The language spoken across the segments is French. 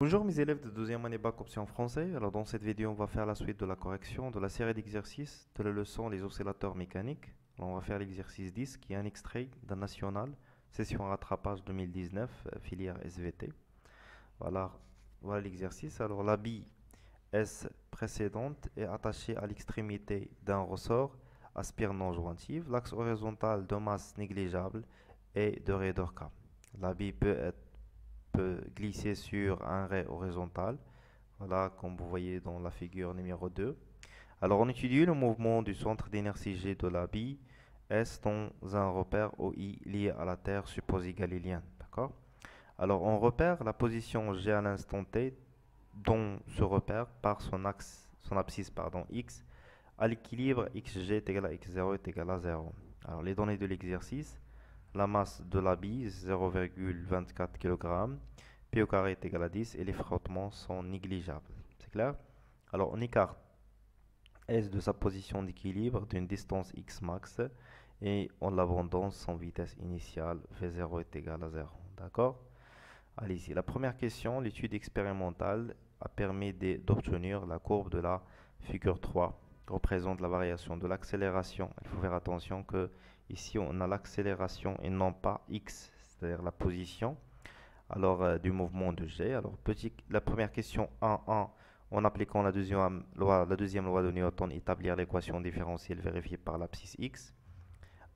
Bonjour mes élèves de deuxième année bac option français. Alors dans cette vidéo, on va faire la suite de la correction de la série d'exercices de la leçon les oscillateurs mécaniques. on va faire l'exercice 10 qui est un extrait d'un national session rattrapage 2019 euh, filière SVT. Voilà voilà l'exercice. Alors la bille S précédente est attachée à l'extrémité d'un ressort à spire non jointive. L'axe horizontal de masse négligeable est de raideur K. La bille peut être peut glisser sur un ray horizontal. Voilà, comme vous voyez dans la figure numéro 2. Alors, on étudie le mouvement du centre d'inertie G de la bille S dans un repère OI lié à la Terre supposée galilienne. D'accord Alors, on repère la position G à l'instant T dont ce repère par son, axe, son abscisse pardon, X à l'équilibre XG est égal à X0 est égal à 0. Alors, les données de l'exercice la masse de la bille 0,24 kg, p au carré est égal à 10 et les frottements sont négligeables. C'est clair Alors on écarte S de sa position d'équilibre d'une distance x max et on l'abandonne sans vitesse initiale, V0 est égal à 0. D'accord Allez-y. La première question, l'étude expérimentale a permis d'obtenir la courbe de la figure 3 représente la variation de l'accélération. Il faut faire attention que ici on a l'accélération et non pas x, c'est-à-dire la position alors euh, du mouvement de G. Alors petit, la première question 1, 1 en appliquant la deuxième euh, loi, la deuxième loi de Newton, établir l'équation différentielle vérifiée par l'abscisse x.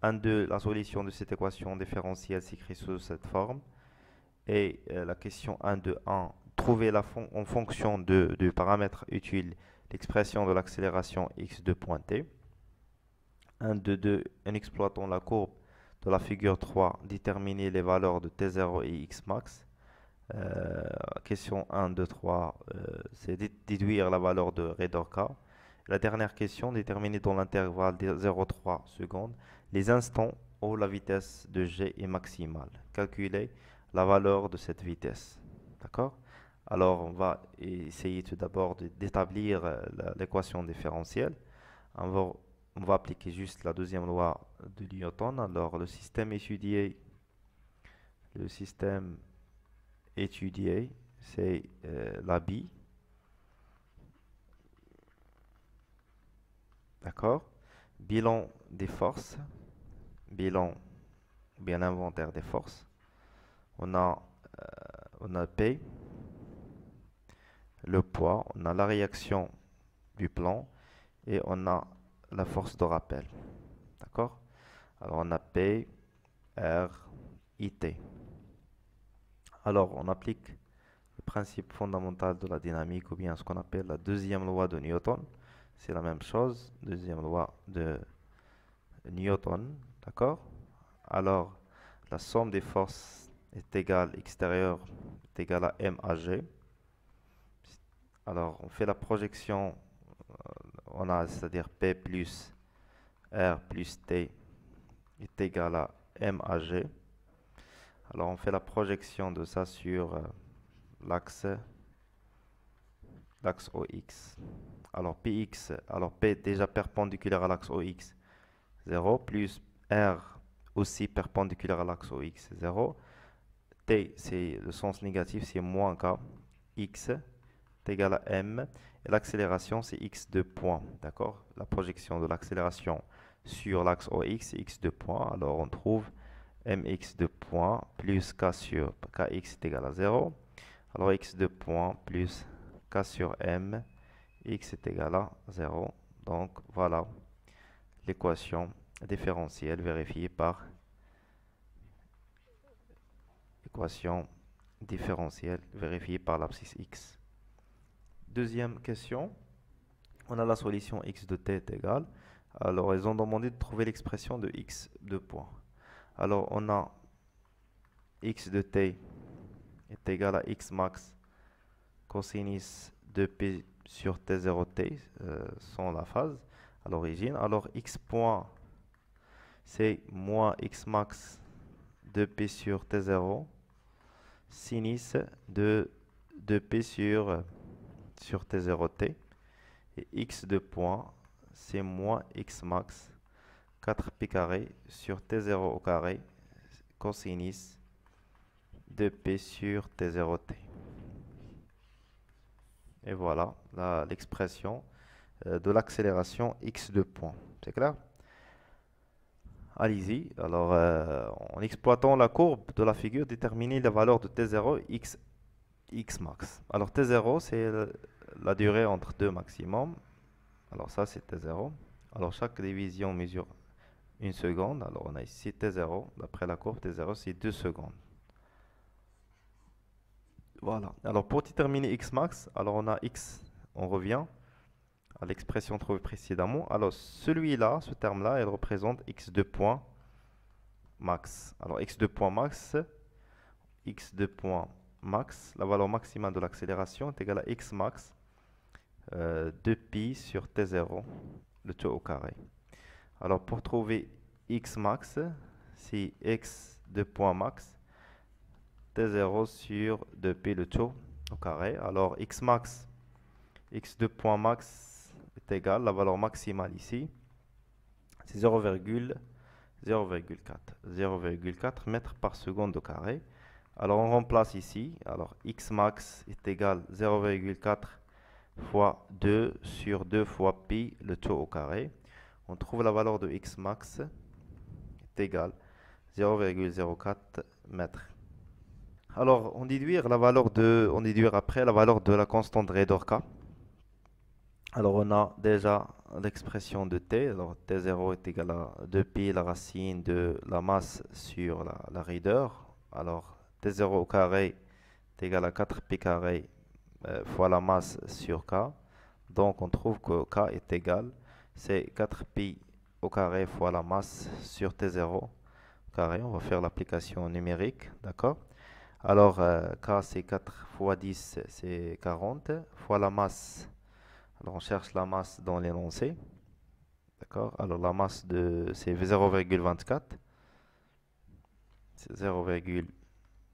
1, 2, la solution de cette équation différentielle s'écrit sous cette forme. Et euh, la question 1, 2, 1, trouver la en fonction du paramètre utile l'expression de l'accélération x 2t 1 2, 2, en exploitant la courbe de la figure 3, déterminer les valeurs de t0 et x max. Euh, question 1, 2, 3, c'est déduire la valeur de Redor K. La dernière question, déterminer dans l'intervalle de 0,3 secondes les instants où la vitesse de g est maximale. Calculer la valeur de cette vitesse. D'accord alors, on va essayer tout d'abord d'établir euh, l'équation différentielle. On va, appliquer juste la deuxième loi de Newton. Alors, le système étudié, le système étudié, c'est euh, la bille. D'accord Bilan des forces. Bilan, bien inventaire des forces. On a, euh, on a P le poids, on a la réaction du plan et on a la force de rappel. D'accord Alors on a P, R, T. Alors on applique le principe fondamental de la dynamique ou bien ce qu'on appelle la deuxième loi de Newton. C'est la même chose, deuxième loi de Newton. D'accord Alors la somme des forces est égale extérieure est égale à MAG. Alors, on fait la projection. Euh, on a, c'est-à-dire P plus R plus T est égal à MAG. Alors, on fait la projection de ça sur euh, l'axe l'axe OX. Alors, PX, alors P est déjà perpendiculaire à l'axe OX, 0, plus R aussi perpendiculaire à l'axe OX, 0. T, c'est le sens négatif, c'est moins K. X, est égal à m et l'accélération c'est x 2 point. D'accord La projection de l'accélération sur l'axe OX, x 2 point. Alors on trouve mx 2 point plus k sur kx est égal à 0. Alors x 2 point plus k sur m, x est égal à 0. Donc voilà l'équation différentielle vérifiée par équation différentielle vérifiée par l'abscisse x. Deuxième question, on a la solution x de t est égale. Alors, ils ont demandé de trouver l'expression de x de points. Alors, on a x de t est égal à x max cosinus de p sur t0t euh, sans la phase à l'origine. Alors, x point, c'est moins x max de p sur t0 sinus de, p sur sur T0T. Et x de point c'est moins x max 4pi carré sur T0 au carré cosinus de P sur T0T. Et voilà l'expression euh, de l'accélération x de point. C'est clair Allez-y. Alors, euh, en exploitant la courbe de la figure, déterminer la valeur de T0, x x max. Alors T0, c'est la durée entre deux maximum. Alors ça, c'est T0. Alors chaque division mesure une seconde. Alors on a ici T0. D'après la courbe, T0, c'est 2 secondes. Voilà. Alors pour déterminer x max, alors on a x, on revient à l'expression trouvée précédemment. Alors celui-là, ce terme-là, il représente x2 points max. Alors x2 points max, x2 points max, la valeur maximale de l'accélération est égale à x max 2 euh, de pi sur t0, le taux au carré. Alors pour trouver x max, c'est x de point max, t0 sur 2pi le taux au carré. Alors x max, x de point max est égal la valeur maximale ici, c'est 0,4 0,4 mètres par seconde au carré. Alors on remplace ici. Alors x max est égal 0,4 fois 2 sur 2 fois pi, le taux au carré. On trouve la valeur de x max est égale 0,04 mètres. Alors on déduire la valeur de, on déduire après la valeur de la constante K. Alors on a déjà l'expression de t. Alors t0 est égal à 2pi la racine de la masse sur la, la Alors T0 au carré est égal à 4pi carré euh, fois la masse sur K. Donc on trouve que K est égal, c'est 4pi au carré fois la masse sur T0 au carré. On va faire l'application numérique, d'accord Alors euh, K c'est 4 fois 10, c'est 40, fois la masse. Alors on cherche la masse dans l'énoncé. D'accord Alors la masse de c'est 0,24. C'est 0,24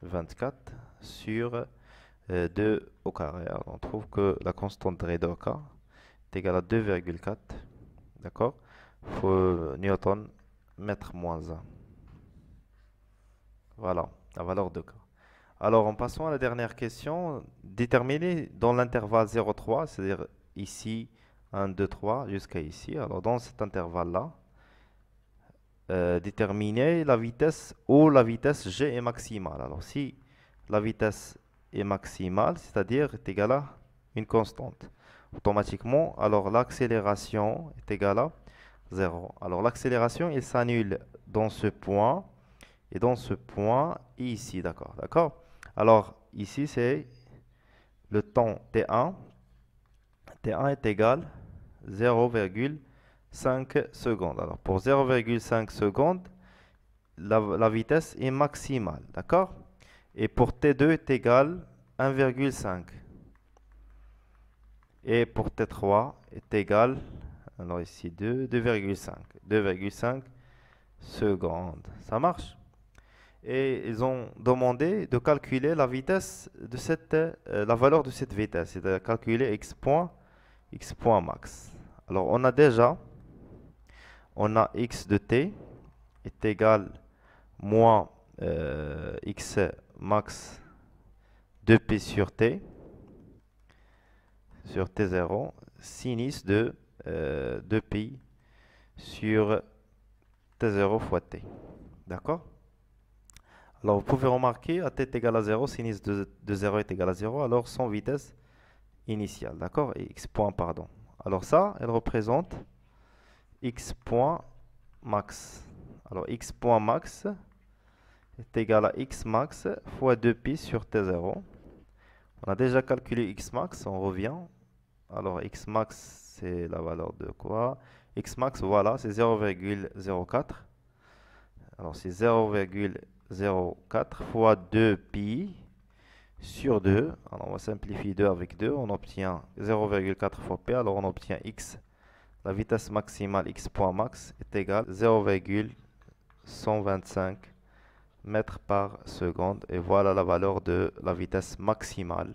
24 sur 2 euh, au carré. on trouve que la constante de oka est égale à 2,4, d'accord, Faut euh, Newton mètre moins 1. Voilà, la valeur de K. Alors, en passant à la dernière question, déterminer dans l'intervalle 0,3, c'est-à-dire ici, 1, 2, 3, jusqu'à ici. Alors, dans cet intervalle-là, euh, déterminer la vitesse où la vitesse G est maximale. Alors si la vitesse est maximale, c'est-à-dire est égale à une constante, automatiquement, alors l'accélération est égale à 0. Alors l'accélération, il s'annule dans ce point et dans ce point ici, d'accord D'accord Alors ici, c'est le temps T1. T1 est égal à 5 secondes. Alors pour 0,5 secondes, la, vitesse est maximale, d'accord Et pour T2 est égal 1,5. Et pour T3 est égal, alors ici 2, 2,5. 2,5 secondes. Ça marche et ils ont demandé de calculer la vitesse de cette euh, la valeur de cette vitesse c'est à dire calculer x point x point max alors on a déjà on a x de t est égal moins euh, x max 2pi sur t sur t0 sinus de 2pi euh, sur t0 fois t. D'accord Alors vous pouvez remarquer à t est égal à 0, sinus de, de 0 est égal à 0, alors sans vitesse initiale. D'accord Et x point, pardon. Alors ça, elle représente x.max. Alors x.max est égal à x max fois 2pi sur t0. On a déjà calculé x max on revient. Alors x max c'est la valeur de quoi x max voilà, c'est 0,04. Alors c'est 0,04 fois 2pi sur 2. Alors on va simplifier 2 avec 2, on obtient 0,4 fois p, alors on obtient x la vitesse maximale x max est égale 0,125 mètres par seconde. Et voilà la valeur de la vitesse maximale.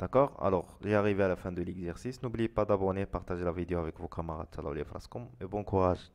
D'accord Alors, j'ai arrivé à la fin de l'exercice. N'oubliez pas d'abonner, partager la vidéo avec vos camarades. et bon courage.